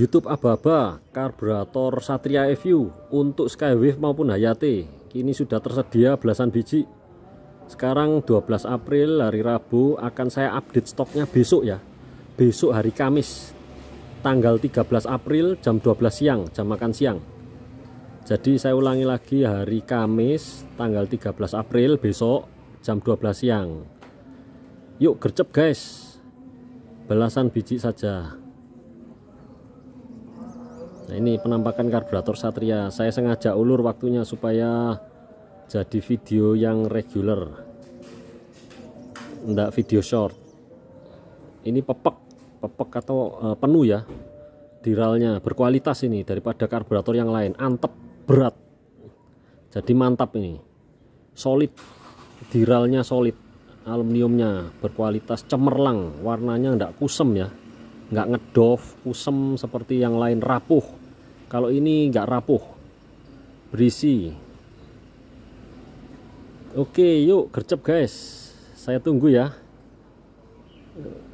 YouTube Ababa, karburator Satria FU untuk Skywave maupun Hayate kini sudah tersedia belasan biji. Sekarang 12 April hari Rabu akan saya update stoknya besok ya. Besok hari Kamis tanggal 13 April jam 12 siang, jam makan siang. Jadi saya ulangi lagi hari Kamis tanggal 13 April besok jam 12 siang. Yuk gercep guys. Belasan biji saja nah, ini penampakan karburator Satria saya sengaja ulur waktunya supaya jadi video yang regular, enggak video short ini pepek pepek atau uh, penuh ya diralnya berkualitas ini daripada karburator yang lain antep berat jadi mantap ini solid diralnya solid aluminiumnya berkualitas cemerlang warnanya enggak kusem ya enggak ngedof kusem seperti yang lain rapuh kalau ini nggak rapuh berisi oke yuk gercep guys saya tunggu ya